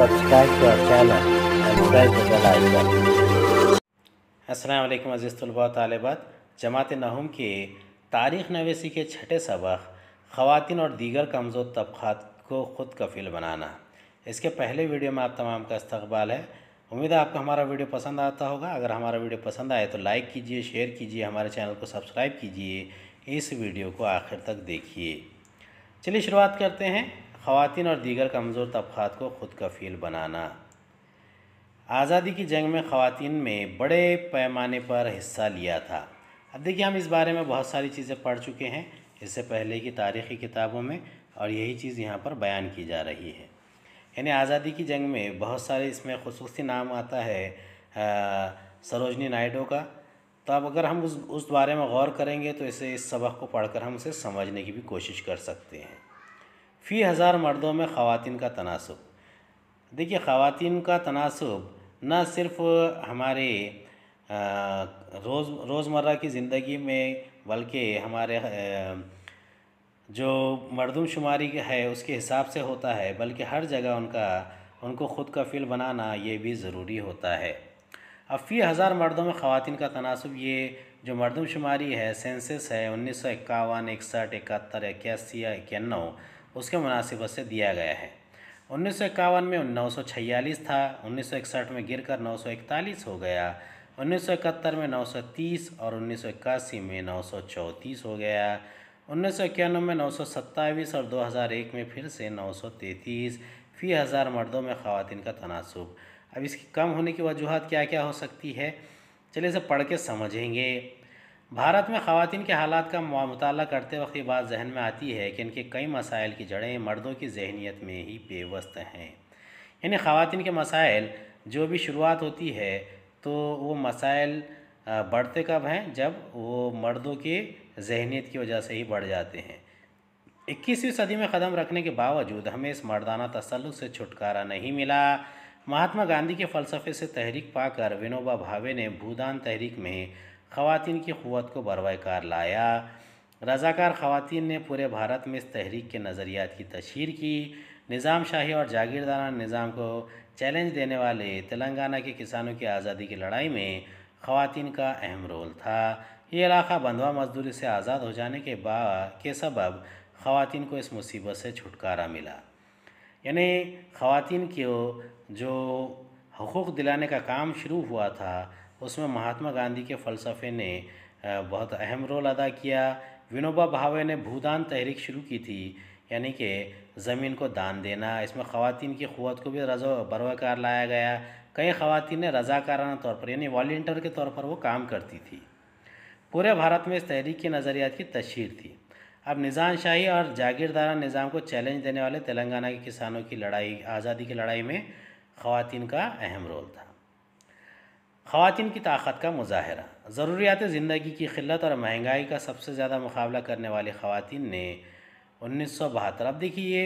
subscribe to our channel and press the bell icon. Aslam अज़ीज़ तलबा तालबात जमात नहम के तारीख़ नवेसी के छठे सबक ख़वान और दीगर कमज़ोर तबक़ात को ख़ुद कफील बनाना इसके पहले वीडियो में आप तमाम का इस्तबाल है उम्मीद है आपको हमारा वीडियो पसंद आता होगा अगर हमारा वीडियो पसंद आए तो लाइक कीजिए शेयर कीजिए हमारे चैनल को सब्सक्राइब कीजिए इस वीडियो को आखिर तक देखिए चलिए शुरुआत करते हैं ख़वान और दीगर कमज़ोर तबक़ात को ख़ुद कफ़ील बनाना आज़ादी की जंग में ख़वान में बड़े पैमाने पर हिस्सा लिया था अब देखिए हम इस बारे में बहुत सारी चीज़ें पढ़ चुके हैं इससे पहले की तारीख़ी किताबों में और यही चीज़ यहाँ पर बयान की जा रही है यानी आज़ादी की जंग में बहुत सारे इसमें खसूस नाम आता है आ, सरोजनी नायडू का तो अब अगर हम उस उस बारे में गौर करेंगे तो इसे इस सबक को पढ़कर हम उसे समझने की भी कोशिश कर सकते हैं फ़ी हज़ार मर्दों में ख़वान का तनासब देखिए ख़वान का तनासब न सिर्फ हमारे रोज़ रोज़मर्रा की ज़िंदगी में बल्कि हमारे जो मरदम शुमारी है उसके हिसाब से होता है बल्कि हर जगह उनका उनको ख़ुद का फील बनाना ये भी ज़रूरी होता है अब फ़ी हज़ार मर्दों में ख़वान का तनासब ये जो शुमारी है सेंसस है उन्नीस सौ इक्यावन इकसठ इकहत्तर इक्यासी या इक्यानवे उसके मुनासिबत से दिया गया है उन्नीस सौ इक्यावन में नौ सौ छियालीस था उन्नीस सौ इकसठ में गिरकर नौ सौ इकतालीस हो गया उन्नीस सौ इकहत्तर में नौ सौ तीस और उन्नीस सौ इक्यासी में नौ सौ चौंतीस हो गया उन्नीस सौ इक्यानवे में नौ सौ सत्ताईस और दो हज़ार एक में फिर से नौ सौ तैंतीस फी हज़ार मर्दों में खातन का तनासब अब इसकी कम होने की वजूहत क्या क्या हो सकती है चलिए इसे पढ़ के समझेंगे भारत में ख़वान के हालात का मताल करते वक्त ये बात जहन में आती है कि इनके कई मसाइल की जड़ें मर्दों की जहनीत में ही बेवस्त हैं यानी ख़वान के मसाइल जो भी शुरुआत होती है तो वो मसाइल बढ़ते कब हैं जब वो मर्दों के जहनीत की वजह से ही बढ़ जाते हैं इक्कीसवीं सदी में कदम रखने के बावजूद हमें इस मर्दाना तसलु से छुटकारा नहीं मिला महात्मा गांधी के फ़लसफ़े से तहरीक पाकर विनोबा भावे ने भूदान तहरीक में खातन की क़वत को बरवाकार लाया रज़ाकार खातन ने पूरे भारत में इस तहरीक के नज़रियात की तशहर की निज़ाम शाही और जागीरदाराना निज़ाम को चैलेंज देने वाले तेलंगाना के किसानों की आज़ादी की लड़ाई में ख़वान का अहम रोल था ये इलाका बंधवा मजदूरी से आज़ाद हो जाने के बाद के सबब खातन को इस मुसीबत से छुटकारा मिला यानी ख़वान को जो हकूक़ दिलाने का काम शुरू हुआ था उसमें महात्मा गांधी के फ़लसफ़े ने बहुत अहम रोल अदा किया विनोबा भावे ने भूदान तहरीक शुरू की थी यानी कि ज़मीन को दान देना इसमें ख़वान की क़वत को भी रजो बरवाकार लाया गया कई ने रज़ाकाराना तौर पर यानी वॉल्टियर के तौर पर वो काम करती थी पूरे भारत में इस तहरीक के नज़रियात की तशहर थी अब निज़ाम शाही और जागीरदारा निज़ाम को चैलेंज देने वाले तेलंगाना के किसानों की लड़ाई आज़ादी की लड़ाई में ख़वान का अहम रोल था खातिन की ताकत का मुजाहरा ज़रूरियात ज़िंदगी की किल्लत और महंगाई का सबसे ज़्यादा मुकाबला करने वाली खातिन ने उन्नीस सौ बहत्तर अब देखिए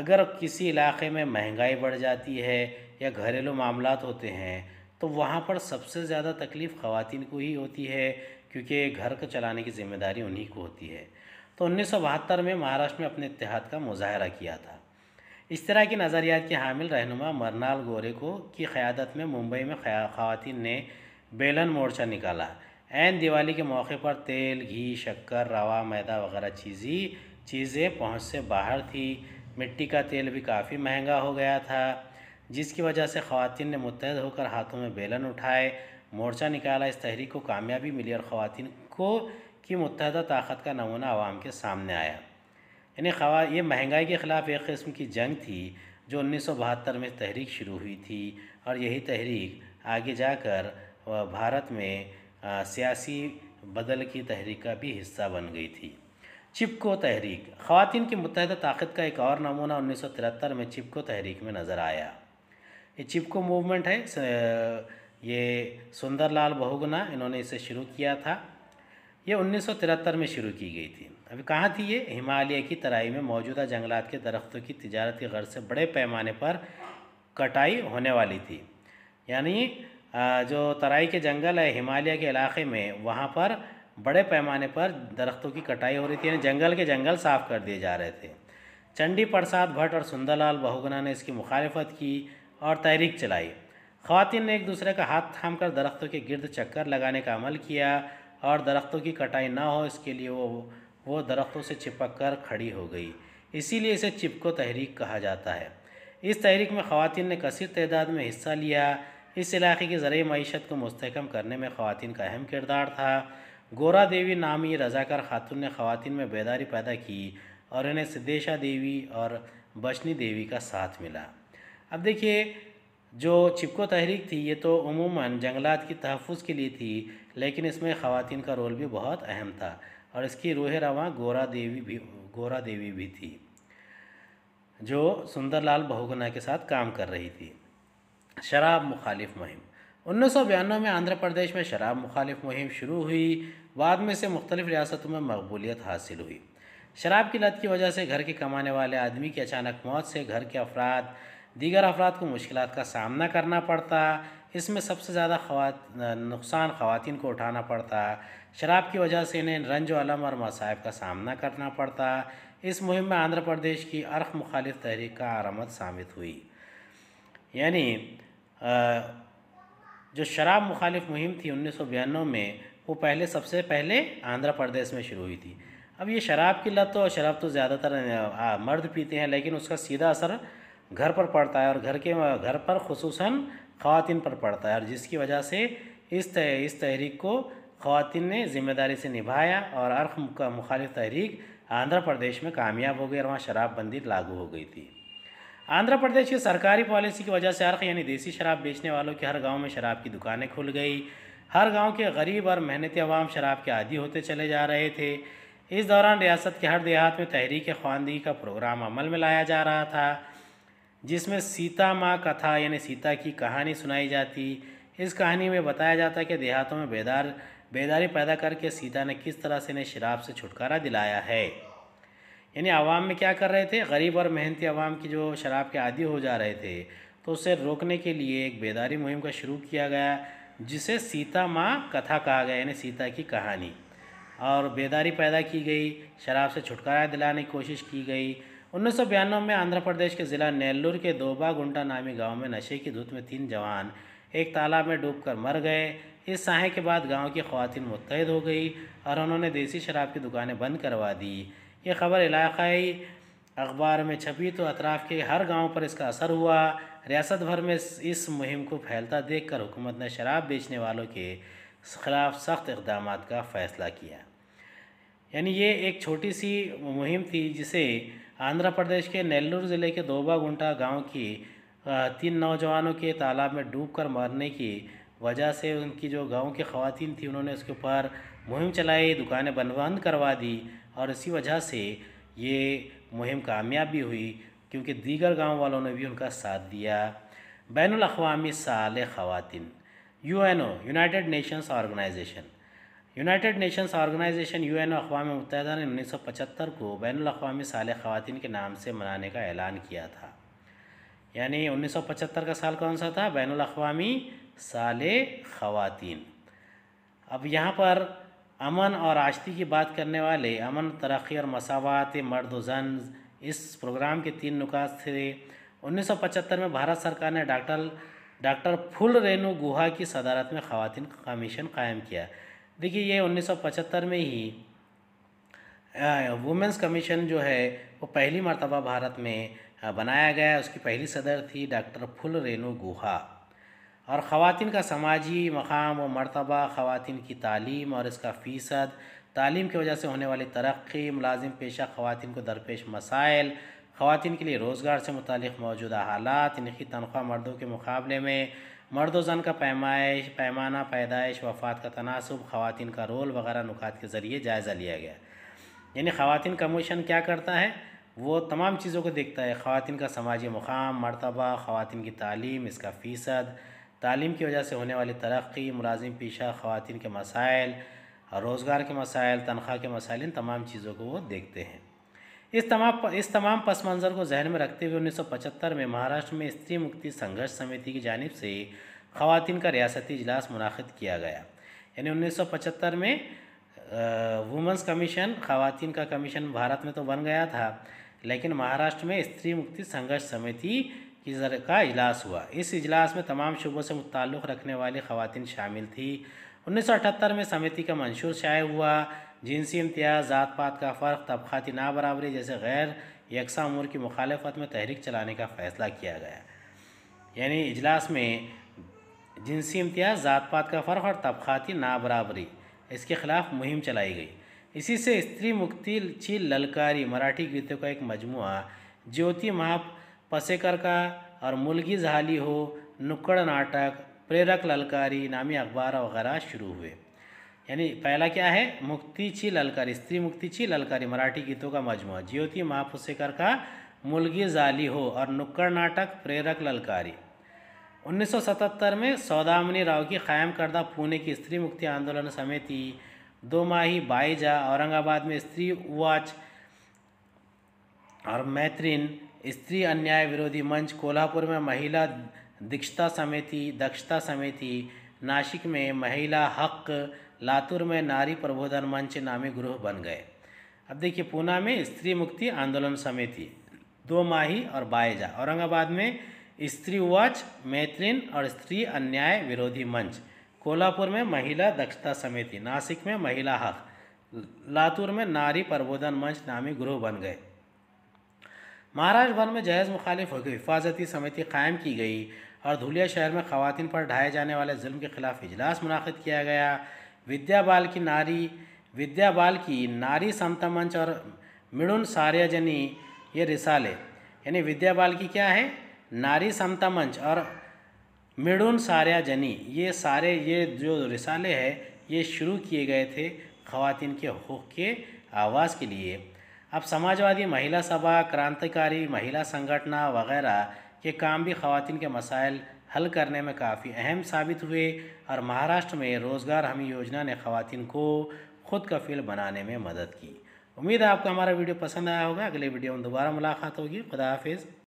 अगर किसी इलाके में महंगाई बढ़ जाती है या घरेलू मामला होते हैं तो वहाँ पर सबसे ज़्यादा तकलीफ़ खातिन को ही होती है क्योंकि घर को चलाने की जिम्मेदारी उन्हीं को होती है तो उन्नीस सौ बहत्तर में महाराष्ट्र में अपने इतिहाद का मुजाहरा किया था इस तरह के नज़रियात के हामिल रहनुमा मरनाल गोरे को की क़्यादत में मुंबई में ख़वान ने बेलन मोर्चा निकाला एन दिवाली के मौके पर तेल घी शक्कर रवा मैदा वगैरह चीज़ी चीज़ें पहुंच से बाहर थी मिट्टी का तेल भी काफ़ी महंगा हो गया था जिसकी वजह से ख़वान ने मुतहद होकर हाथों में बेलन उठाए मोर्चा निकाला इस तहरीक को कामयाबी मिली और ख़वान को की मुतहदा ताकत का नमूना आवाम के सामने आया यानी खवा ये महंगाई के ख़िलाफ़ एक किस्म की जंग थी जो उन्नीस में तहरीक शुरू हुई थी और यही तहरीक आगे जाकर भारत में सियासी बदल की तहरीक का भी हिस्सा बन गई थी चिपको तहरीक ख़वान की मुतहद ताकत का एक और नमूना उन्नीस में चिपको तहरीक में नज़र आया ये चिपको मूवमेंट है ये सुंदरलाल बहुगुना इन्होंने इसे शुरू किया था ये 1973 में शुरू की गई थी अभी कहाँ थी ये हिमालय की तराई में मौजूदा जंगलात के दरख्तों की तजारत की गर्ज से बड़े पैमाने पर कटाई होने वाली थी यानी जो तराई के जंगल है हिमालय के इलाके में वहाँ पर बड़े पैमाने पर दरख्तों की कटाई हो रही थी यानी जंगल के जंगल साफ़ कर दिए जा रहे थे चंडी प्रसाद भट्ट और सुंदरलाल बहुगुना ने इसकी मुखालफत की और तहरीक चलाई खातिन ने एक दूसरे का हाथ थाम कर दरख्तों के गिरद चक्कर लगाने का अमल किया और दरख्तों की कटाई ना हो इसके लिए वो वो दरख्तों से चिपक कर खड़ी हो गई इसीलिए इसे चिपको तहरीक कहा जाता है इस तहरीक में ख़वान ने कसर तदाद में हिस्सा लिया इस इलाके की ज़रिए मीशत को मस्तकम करने में ख़वान का अहम किरदार था गोरा देवी नामी रजाकार खातून ने खातन में बेदारी पैदा की और इन्हें सिद्धेशा देवी और बशनी देवी का साथ मिला अब देखिए जो चिपको तहरीक थी ये तो उमूमन जंगलात की तहफ़ के लिए थी लेकिन इसमें ख़वान का रोल भी बहुत अहम था और इसकी रूह रवा गोरा देवी भी गोरा देवी भी थी जो सुंदरलाल बहुगुना के साथ काम कर रही थी शराब मुखालिफ मुहिम उन्नीस में आंध्र प्रदेश में शराब मुखालिफ मुहिम शुरू हुई बाद में से मुख्तलिफ़ रियासतों में मकबूलियत हासिल हुई शराब की लत की वजह से घर के कमाने वाले आदमी की अचानक मौत से घर के अफराद दीगर अफराद को मुश्किल का सामना करना पड़ता इसमें सबसे ज़्यादा खवात नुकसान ख़वान को उठाना पड़ता शराब की वजह से इन्हें रंज अलम और मसायब का सामना करना पड़ता इस मुहिम में आंध्र प्रदेश की अर्ख मुखालिफ तहरीक का आरामद साबित हुई यानी जो शराब मुखालिफ मुहिम थी उन्नीस में वो पहले सबसे पहले आंध्र प्रदेश में शुरू हुई थी अब ये शराब की लत तो शराब तो ज़्यादातर मर्द पीते हैं लेकिन उसका सीधा असर घर पर पड़ता है और घर के घर पर खसूस ख़वान पर पड़ता है और जिसकी वजह से इस तह, इस तहरीक को खातन ने ज़िम्मेदारी से निभाया और अर्ख का मुखालिफ तहरीक आंध्र प्रदेश में कामयाब हो गई और वहाँ शराबबंदी लागू हो गई थी आंध्र प्रदेश की सरकारी पॉलिसी की वजह से अर्ख यानी देसी शराब बेचने वालों के हर गांव में शराब की दुकानें खुल गई हर गांव के गरीब और मेहनती अवाम शराब के आदि होते चले जा रहे थे इस दौरान रियासत के हर देहात में तहरीक ख्वानदगी का प्रोग्राम अमल में लाया जा रहा था जिसमें सीता माँ कथा यानी सीता की कहानी सुनाई जाती इस कहानी में बताया जाता है कि देहातों में बेदार बेदारी पैदा करके सीता ने किस तरह से इन्हें शराब से छुटकारा दिलाया है यानी आवाम में क्या कर रहे थे गरीब और मेहनती आवाम की जो शराब के आदि हो जा रहे थे तो उसे रोकने के लिए एक बेदारी मुहिम का शुरू किया गया जिसे सीता माँ कथा कहा गया यानी सीता की कहानी और बेदारी पैदा की गई शराब से छुटकारा दिलाने की कोशिश की गई उन्नीस में आंध्र प्रदेश के ज़िला नेल्लूर के दोबा गुंडा नामी गांव में नशे की धुत में तीन जवान एक तालाब में डूबकर मर गए इस साहे के बाद गांव की खातिन मुतहद हो गई और उन्होंने देसी शराब की दुकानें बंद करवा दी ये खबर इलाकई अखबार में छपी तो अतराफ़ के हर गांव पर इसका असर हुआ रियासत भर में इस मुहिम को फैलता देख कर हुकूमत ने शराब बेचने वालों के खिलाफ सख्त इकदाम का फ़ैसला किया यानी ये एक छोटी सी मुहिम थी जिसे आंध्र प्रदेश के नेल्लूर ज़िले के दोबागुंटा गांव की तीन नौजवानों के तालाब में डूबकर मरने की वजह से उनकी जो गांव की खातन थी उन्होंने उसके ऊपर मुहिम चलाई दुकानें बंद बंद करवा दी और इसी वजह से ये मुहिम कामयाब भी हुई क्योंकि दीगर गांव वालों ने भी उनका साथ दिया बैन अवी साल ख़वान U N O United Nations Organization United Nations Organization U N अवा मुतहदा ने उन्नीस सौ पचहत्तर को बैन अवी साल ख़वान के नाम से मनाने का ऐलान किया था यानी उन्नीस सौ पचहत्तर का साल कौन सा था बैन अवी साल ख़वान अब यहाँ पर अमन और आश्ती की बात करने वाले अमन तरक्की और मसावत मर्द जन इस प्रोग्राम के तीन नुकात थे उन्नीस सौ पचहत्तर में भारत सरकार ने doctor doctor Phulrenu Guha की सदारत में ख़वान कमीशन कायम किया देखिए ये 1975 में ही वुमेंस कमीशन जो है वो पहली मरतबा भारत में बनाया गया उसकी पहली सदर थी डॉक्टर फुल रेनू गुहा और ख़वान का समाजी मकाम व मरतबा ख़वान की तालीम और इसका फ़ीसद तालीम की वजह से होने वाली तरक्की मुलाजिम पेशा ख़वान को दरपेश मसाइल ख़वान के लिए रोज़गार से मुतल मौजूदा हालात इनकी तनख्वाह मर्दों के मुकाबले में मर्द व जन का पैमाइश पैमाना पैदाइश वफ़ात का तनासब ख़वान का रोल वगैरह नुकात के ज़रिए जायज़ा लिया गया यानी ख़वान कमीशन क्या करता है वो तमाम चीज़ों को देखता है ख़वान का समाजी मुकाम मरतबा ख़वान की तालीम इसका फ़ीसद तालीम की वजह से होने वाली तरक्की मुलाजिम पेशा ख़वान के मसाइल रोज़गार के मसाइल तनख्वाह के मसाइल इन तमाम चीज़ों को वो देखते हैं इस तमाम इस तमाम पस मंजर को जहन में रखते हुए 1975 में महाराष्ट्र में स्त्री मुक्ति संघर्ष समिति की जानब से खातन का रियासती इजलास मुनद किया गया यानी 1975 में वुमेंस कमीशन खातन का कमीशन भारत में तो बन गया था लेकिन महाराष्ट्र में स्त्री मुक्ति संघर्ष समिति की का इजलास हुआ इस इजलास में तमाम शुबों से मुतल रखने वाली खातन शामिल थी उन्नीस में समिति का मंशूर शाये हुआ जिनसी इम्तियाज़ ज़ात पात का फ़र्क तबक़ाती नाबराबरी जैसे गैर यकसा अमूर की मुखालफत में तहरीक चलाने का फ़ैसला किया गया यानी इजलास में जिनसी इम्तियाज़ ज़ात पात का फ़र्क और तबक़ाती नाबराबरी इसके ख़िलाफ़ मुहिम चलाई गई इसी से स्त्री मुक्ति चील ललकारी मराठी गीतों का एक मजमु ज्योति महाप पसेकर का और मुलगी जहाली हो नुक्कड़ नाटक प्रेरक ललकारी नामी अखबार वगैरह शुरू हुए यानी पहला क्या है मुक्ति छी ललकारी स्त्री मुक्ति छी ललकारी मराठी गीतों का मजमु ज्योति महापुसेकर का मुलगी जाली हो और नुक्कड़ नाटक प्रेरक ललकारी 1977 में सौदामनी राव की कायम करदा पुणे की स्त्री मुक्ति आंदोलन समिति दो माही बाईजा औरंगाबाद में स्त्री वाच और मैत्रीन स्त्री अन्याय विरोधी मंच कोल्हापुर में महिला दीक्षता समिति दक्षता समिति नासिक में महिला हक लातूर में नारी प्रबोधन मंच नामी ग्रोह बन गए अब देखिए पूना में स्त्री मुक्ति आंदोलन समिति दो माही और बाएजा औरंगाबाद में स्त्री वॉच मैत्रीन और स्त्री अन्याय विरोधी मंच कोल्हापुर में महिला दक्षता समिति नासिक में महिला हक लातूर में नारी प्रबोधन मंच नामी ग्रोह बन गए महाराष्ट्र भर में जहेज मुखालिफ हो हिफाजती समिति कायम की गई और धुलिया शहर में खातन पर ढाए जाने वाले जुल्म के खिलाफ इजलास मुनद किया गया विद्या बाल की नारी विद्या बाल की नारी समता मंच और मिड़ुन सार्यजनी ये रिसाले यानी विद्या बाल की क्या है नारी समता मंच और मिड़ुन सार्यजनी ये सारे ये जो रिसाले है ये शुरू किए गए थे खातन के हक़ के आवाज़ के लिए अब समाजवादी महिला सभा क्रांतिकारी महिला संगठना वगैरह ये काम भी खातन के मसाइल हल करने में काफ़ी अहम साबित हुए और महाराष्ट्र में रोज़गार हमी योजना ने खातन को ख़ुद कफील बनाने में मदद की उम्मीद है आपको हमारा वीडियो पसंद आया होगा अगले वीडियो में दोबारा मुलाकात होगी खुदा हाफिज़